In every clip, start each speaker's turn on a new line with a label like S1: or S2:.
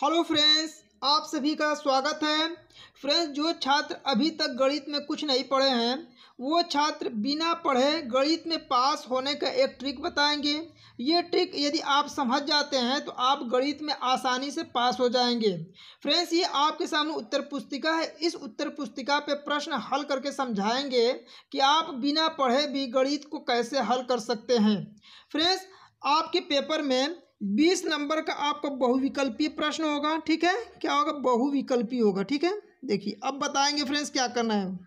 S1: hello friends आप सभी का स्वागत है फ्रेंड्स जो छात्र अभी तक गणित में कुछ नहीं पढ़े हैं वो छात्र बिना पढ़े गणित में पास होने का एक ट्रिक बताएंगे ये ट्रिक यदि आप समझ जाते हैं तो आप गणित में आसानी से पास हो जाएंगे फ्रेंड्स ये आपके सामने उत्तर पुस्तिका है इस उत्तर पुस्तिका पे प्रश्न हल करके समझाएंगे कि आप बिना पढ़े भी गणित को कैसे हल कर सकते हैं फ्रेंड्स आपके पेपर में बीस नंबर का आपका बहुविकल्पीय प्रश्न होगा ठीक है क्या होगा बहुविकल्पी होगा ठीक है देखिए अब बताएंगे फ्रेंड्स क्या करना है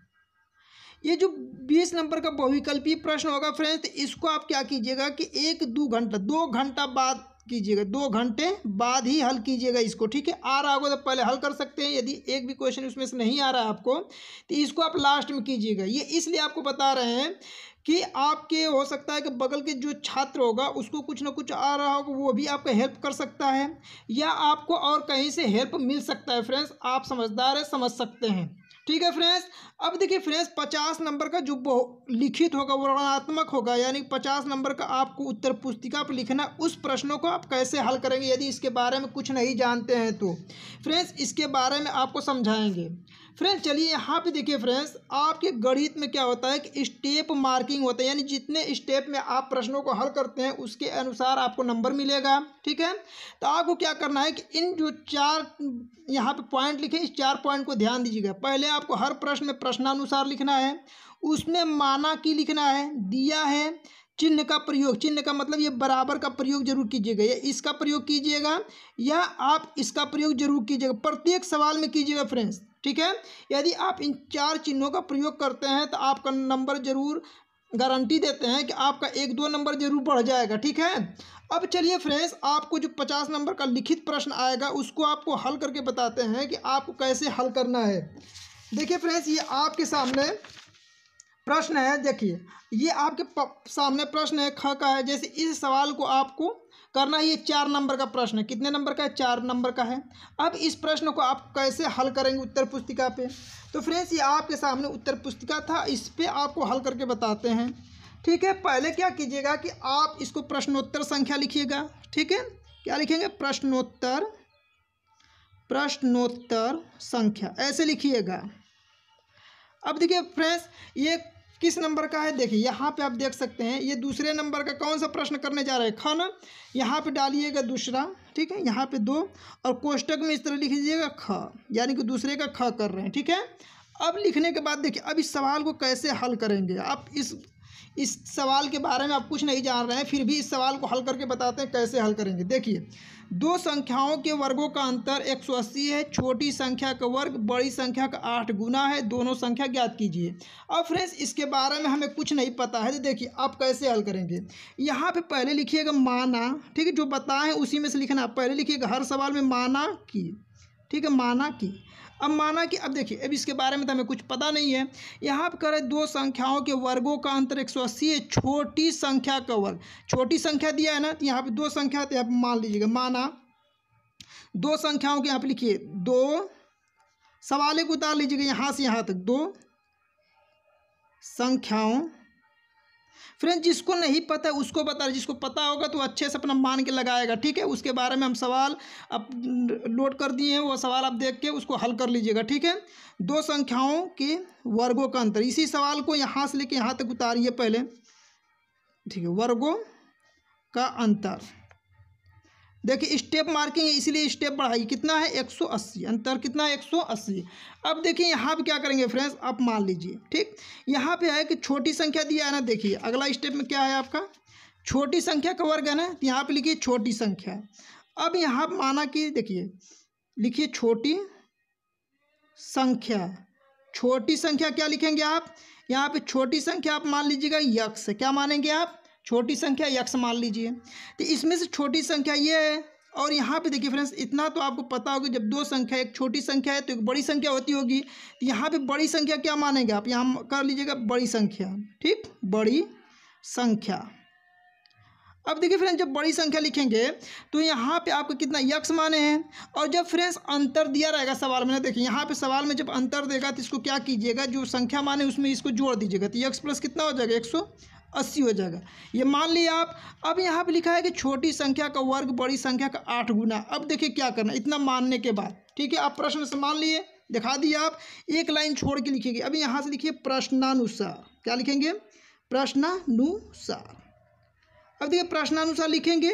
S1: ये जो बीस नंबर का बहुविकल्पीय प्रश्न होगा फ्रेंड्स इसको आप क्या कीजिएगा कि एक दो घंटा दो घंटा बाद कीजिएगा दो घंटे बाद ही हल कीजिएगा इसको ठीक है आ रहा होगा तो पहले हल कर सकते हैं यदि एक भी क्वेश्चन उसमें से नहीं आ रहा है आपको तो इसको आप लास्ट में कीजिएगा ये इसलिए आपको बता रहे हैं कि आपके हो सकता है कि बगल के जो छात्र होगा उसको कुछ ना कुछ आ रहा होगा वो भी आपका हेल्प कर सकता है या आपको और कहीं से हेल्प मिल सकता है फ्रेंड्स आप समझदार है समझ सकते हैं ठीक है फ्रेंड्स अब देखिए फ्रेंड्स पचास नंबर का जो लिखित होगा वर्णात्मक होगा यानी पचास नंबर का आपको उत्तर पुस्तिका पर लिखना उस प्रश्नों को आप कैसे हल करेंगे यदि इसके बारे में कुछ नहीं जानते हैं तो फ्रेंड्स इसके बारे में आपको समझाएंगे फ्रेंड्स चलिए यहाँ पे देखिए फ्रेंड्स आपके गणित में क्या होता है कि स्टेप मार्किंग होता है यानी जितने स्टेप में आप प्रश्नों को हल करते हैं उसके अनुसार आपको नंबर मिलेगा ठीक है तो आपको क्या करना है कि इन जो चार यहाँ पे पॉइंट लिखे इस चार पॉइंट को ध्यान दीजिएगा पहले आपको हर प्रश्न में प्रश्नानुसार लिखना है उसमें माना की लिखना है दिया है चिन्ह का प्रयोग चिन्ह का मतलब ये बराबर का प्रयोग जरूर कीजिएगा या इसका प्रयोग कीजिएगा या आप इसका प्रयोग जरूर कीजिएगा प्रत्येक सवाल में कीजिएगा फ्रेंड्स ठीक है यदि आप इन चार चिन्हों का प्रयोग करते हैं तो आपका नंबर जरूर गारंटी देते हैं कि आपका एक दो नंबर जरूर बढ़ जाएगा ठीक है अब चलिए फ्रेंड्स आपको जो पचास नंबर का लिखित प्रश्न आएगा उसको आपको हल करके बताते हैं कि आपको कैसे हल करना है देखिए फ्रेंड्स ये आपके सामने प्रश्न है देखिए ये आपके सामने प्रश्न है ख का है जैसे इस सवाल को आपको करना है ये चार नंबर का प्रश्न है कितने नंबर का है चार नंबर का है अब इस प्रश्न को आप कैसे हल करेंगे उत्तर पुस्तिका पे तो फ्रेंड्स ये आपके सामने उत्तर पुस्तिका था इस पर आपको हल करके बताते हैं ठीक है पहले क्या कीजिएगा कि आप इसको प्रश्नोत्तर संख्या लिखिएगा ठीक है क्या लिखेंगे प्रश्नोत्तर प्रश्नोत्तर संख्या ऐसे लिखिएगा अब देखिए फ्रेंड्स ये किस नंबर का है देखिए यहाँ पे आप देख सकते हैं ये दूसरे नंबर का कौन सा प्रश्न करने जा रहे हैं खन यहाँ पे डालिएगा दूसरा ठीक है यहाँ पे दो और कोष्टक में इस तरह लिख दीजिएगा ख यानी कि दूसरे का ख कर रहे हैं ठीक है अब लिखने के बाद देखिए अब इस सवाल को कैसे हल करेंगे आप इस इस सवाल के बारे में आप कुछ नहीं जान रहे हैं फिर भी इस सवाल को हल करके बताते हैं कैसे हल करेंगे देखिए दो संख्याओं के वर्गों का अंतर 180 है छोटी संख्या का वर्ग बड़ी संख्या का आठ गुना है दोनों संख्या ज्ञात कीजिए अब फ्रेंड्स इसके बारे में हमें कुछ नहीं पता है तो देखिए आप कैसे हल करेंगे यहाँ पे पहले लिखिएगा माना ठीक है जो बताएं उसी में से लिखना पहले लिखिएगा हर सवाल में माना की ठीक है माना कि अब माना कि अब देखिए अब इसके बारे में तो हमें कुछ पता नहीं है यहाँ पर करें दो संख्याओं के वर्गों का अंतर एक सौ अस्सी है छोटी संख्या का वर्ग छोटी संख्या दिया है ना तो यहाँ पर दो संख्या तो यहाँ मान लीजिएगा माना दो संख्याओं के यहाँ पर लिखिए दो सवाल एक उतार लीजिएगा यहाँ से यहाँ तक दो संख्याओं फ्रेंड जिसको नहीं पता है उसको बता रहे जिसको पता होगा तो अच्छे से अपना मान के लगाएगा ठीक है उसके बारे में हम सवाल अब लोड कर दिए हैं वो सवाल आप देख के उसको हल कर लीजिएगा ठीक है दो संख्याओं के वर्गों का अंतर इसी सवाल को यहाँ से लेके यहाँ तक उतारिए पहले ठीक है वर्गों का अंतर देखिए स्टेप मार्किंग है इसीलिए स्टेप बढ़ाई कितना है 180 अंतर कितना है 180 अब देखिए यहाँ पे क्या करेंगे फ्रेंड्स आप मान लीजिए ठीक यहाँ पे है कि छोटी संख्या दिया है ना देखिए अगला स्टेप में क्या है आपका छोटी संख्या का वर्ग है ना तो यहाँ पर लिखिए छोटी संख्या अब यहाँ माना कि देखिए लिखिए छोटी संख्या छोटी संख्या क्या लिखेंगे आप यहाँ पे छोटी संख्या आप मान लीजिएगा यक्स क्या मानेंगे आप छोटी संख्या यक्ष मान लीजिए तो इसमें से छोटी संख्या ये है और यहाँ पे देखिए फ्रेंड्स इतना तो आपको पता होगा जब दो संख्या एक छोटी संख्या है तो एक बड़ी संख्या होती होगी तो यहाँ पे बड़ी संख्या क्या मानेंगे आप यहाँ कर लीजिएगा बड़ी संख्या ठीक बड़ी संख्या अब देखिए फ्रेंड्स जब बड़ी संख्या लिखेंगे तो यहाँ पे आपको कितना यक्ष माने हैं और जब फ्रेंड्स अंतर दिया रहेगा सवाल में देखिए यहाँ पर सवाल में जब अंतर देगा तो इसको क्या कीजिएगा जो संख्या माने उसमें इसको जोड़ दीजिएगा तो यक्स प्लस कितना हो जाएगा एक सौ अस्सी हो जाएगा ये मान लिए आप अब यहाँ पे लिखा है कि छोटी संख्या का वर्ग बड़ी संख्या का आठ गुना अब देखिए क्या करना इतना मानने के बाद ठीक है आप प्रश्न से मान लिए दिखा दिए आप एक लाइन छोड़ के लिखेंगे अभी यहाँ से लिखिए प्रश्नानुसार क्या लिखेंगे प्रश्नानुसार अब देखिए प्रश्नानुसार लिखेंगे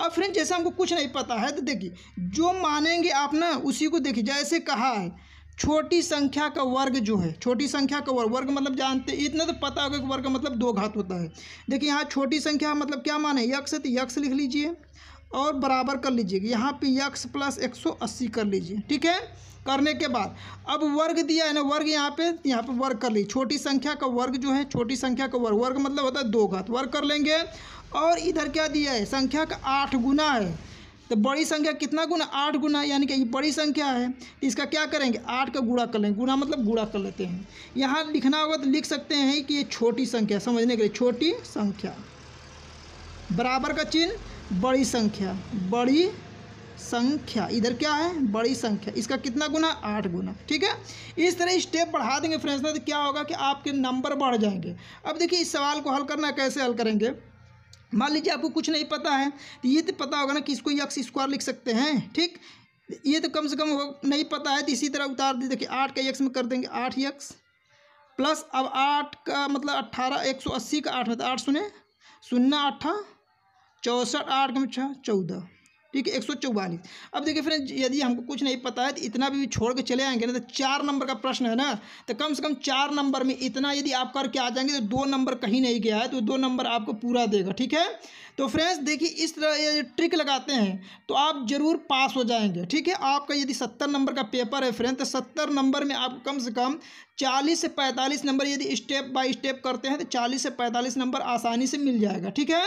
S1: अब फ्रेंड जैसे हमको कुछ नहीं पता है तो देखिए जो मानेंगे आप ना उसी को देखिए जैसे कहा है छोटी संख्या का वर्ग जो है छोटी संख्या का वर्ग वर्ग मतलब जानते इतना तो पता होगा कि वर्ग मतलब दो घात होता है देखिए यहाँ छोटी संख्या मतलब क्या यक्स है तो यक्स लिख लीजिए और बराबर कर लीजिए यहाँ पे यक्स प्लस एक सौ अस्सी कर लीजिए ठीक है करने के बाद अब वर्ग दिया है ना वर्ग यहाँ पे यहाँ पे वर्ग कर लीजिए छोटी संख्या का वर्ग जो है छोटी संख्या का वर्ग वर्ग मतलब होता है दो घात वर्ग कर लेंगे और इधर क्या दिया है संख्या का आठ गुना है तो बड़ी संख्या कितना गुना आठ गुना यानी कि बड़ी संख्या है इसका क्या करेंगे आठ का गुणा कर लेंगे गुणा मतलब गुणा कर लेते हैं यहाँ लिखना होगा तो लिख सकते हैं कि ये छोटी संख्या समझने के लिए छोटी संख्या बराबर का चिन्ह बड़ी संख्या बड़ी संख्या इधर क्या है बड़ी संख्या इसका कितना गुना आठ गुना ठीक है इस तरह स्टेप बढ़ा देंगे फ्रेंड्स ना तो क्या होगा कि आपके नंबर बढ़ जाएंगे अब देखिए इस सवाल को हल करना कैसे हल करेंगे मान लीजिए आपको कुछ नहीं पता है तो ये तो पता होगा ना कि इसको यक्स स्क्वायर लिख सकते हैं ठीक ये तो कम से कम नहीं पता है तो इसी तरह उतार दी देखिए आठ का यक्स में कर देंगे आठ यक्स प्लस अब आठ का मतलब अट्ठारह एक सौ अस्सी का आठ होता है आठ शून्य शून्य अट्ठा चौंसठ आठ में छः चौदह ठीक है एक सौ चौवालीस अब देखिए फ्रेंड यदि हमको कुछ नहीं पता है तो इतना भी छोड़ के चले आएंगे ना तो चार नंबर का प्रश्न है ना तो कम से कम चार नंबर में इतना यदि आप करके आ जाएंगे तो दो नंबर कहीं नहीं गया है तो दो नंबर आपको पूरा देगा ठीक है तो फ्रेंड्स देखिए इस तरह ये ट्रिक लगाते हैं तो आप ज़रूर पास हो जाएंगे ठीक है आपका यदि सत्तर नंबर का पेपर है फ्रेंड तो सत्तर नंबर में आप कम से कम चालीस से पैंतालीस नंबर यदि स्टेप बाय स्टेप करते हैं तो चालीस से पैंतालीस नंबर आसानी से मिल जाएगा ठीक है